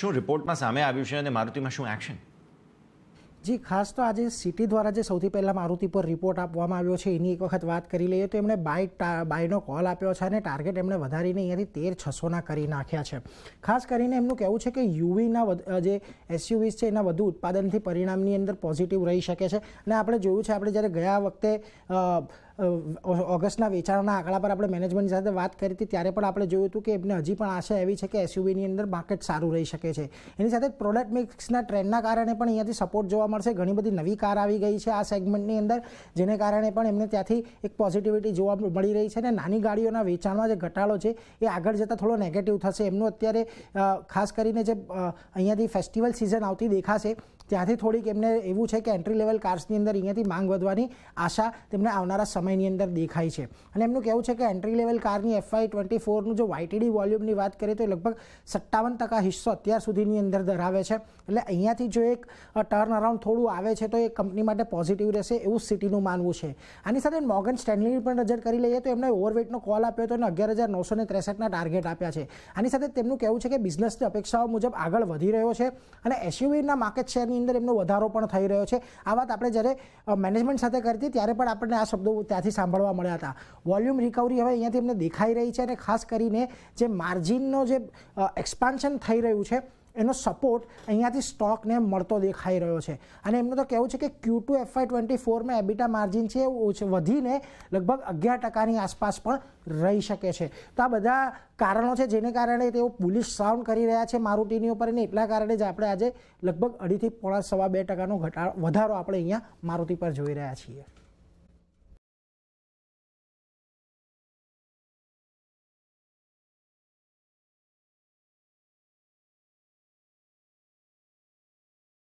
શું રિપોર્ટમાં સામે આવ્યું છે અને મારુતિમાં શું એક્શન જી ખાસ તો આજે સિટી દ્વારા જે સૌથી પહેલાં મારુતિ પર રિપોર્ટ આપવામાં આવ્યો છે એની એક વખત વાત કરી લઈએ તો એમણે બાય બાયનો કોલ આપ્યો છે અને ટાર્ગેટ એમણે વધારીને અહીંયાથી તેર છસોના કરી નાખ્યા છે ખાસ કરીને એમનું કહેવું છે કે યુવીના જે એસયુવીઝ છે એના વધુ ઉત્પાદનથી પરિણામની અંદર પોઝિટિવ રહી શકે છે અને આપણે જોયું છે આપણે જ્યારે ગયા વખતે ઓગસ્ટના વેચાણના આંકડા પર આપણે મેનેજમેન્ટની સાથે વાત કરી હતી ત્યારે પણ આપણે જોયું હતું કે એમને હજી પણ આશા એવી છે કે એસયુવીની અંદર માર્કેટ સારું રહી શકે છે એની સાથે પ્રોડક્ટ મિક્સના ટ્રેન્ડના કારણે પણ અહીંયાથી સપોર્ટ જોવા મળશે ઘણી બધી નવી કાર આવી ગઈ છે આ સેગમેન્ટની અંદર જેને કારણે પણ એમને ત્યાંથી એક પોઝિટિવિટી જોવા મળી રહી છે અને નાની ગાડીઓના વેચાણમાં જે ઘટાડો છે એ આગળ જતાં થોડો નેગેટિવ થશે એમનું અત્યારે ખાસ કરીને જે અહીંયાથી ફેસ્ટિવલ સિઝન આવતી દેખાશે ત્યાંથી થોડીક એમને એવું છે કે એન્ટ્રી લેવલ કાર્સની અંદર અહીંયાથી માંગ વધવાની આશા તેમને આવનારા સમય સમયની અંદર દેખાય છે અને એમનું કહેવું છે કે એન્ટ્રી લેવલ કારની એફઆઈ ટ્વેન્ટી ફોરનું જો વાયટીડી વોલ્યુમની વાત કરીએ તો લગભગ સત્તાવન ટકા હિસ્સો અત્યાર સુધીની અંદર ધરાવે છે એટલે અહીંયાથી જો એક ટર્ન અરાઉન્ડ થોડું આવે છે તો એ કંપની માટે પોઝિટિવ રહેશે એવું સિટીનું માનવું છે આની સાથે મોર્ગન સ્ટેન્લીની પણ નજર કરી લઈએ તો એમને ઓવરવેટનો કોલ આપ્યો હતો અને અગિયાર હજાર નવસો ને ત્રેસઠના ટાર્ગેટ આપ્યા છે આની સાથે તેમનું કહેવું છે કે બિઝનેસની અપેક્ષાઓ મુજબ આગળ વધી રહ્યો છે અને એસયુવીના માર્કેટ શેરની અંદર એમનો વધારો પણ થઈ રહ્યો છે આ વાત આપણે જ્યારે મેનેજમેન્ટ સાથે કરતી ત્યારે પણ આપણને આ શબ્દો ત્યાંથી સાંભળવા મળ્યા હતા વોલ્યુમ રિકવરી હવે અહીંયાથી અમને દેખાઈ રહી છે અને ખાસ કરીને જે માર્જિનનો જે એક્સપાન્શન થઈ રહ્યું છે એનો સપોર્ટ અહીંયાથી સ્ટોકને મળતો દેખાઈ રહ્યો છે અને એમનું તો કહેવું છે કે ક્યુ ટુ એફઆઈ ટ્વેન્ટી ફોરમાં એબિટા માર્જિન છે વધીને લગભગ અગિયાર ટકાની આસપાસ પણ રહી શકે છે તો આ બધા કારણો છે જેને કારણે તેઓ પોલીસ સાઉન્ડ કરી રહ્યા છે મારુતિની ઉપર અને એટલા કારણે જ આપણે આજે લગભગ અઢીથી પોણા સવા બે ટકાનો ઘટાડો વધારો આપણે અહીંયા મારુતિ પર જોઈ રહ્યા છીએ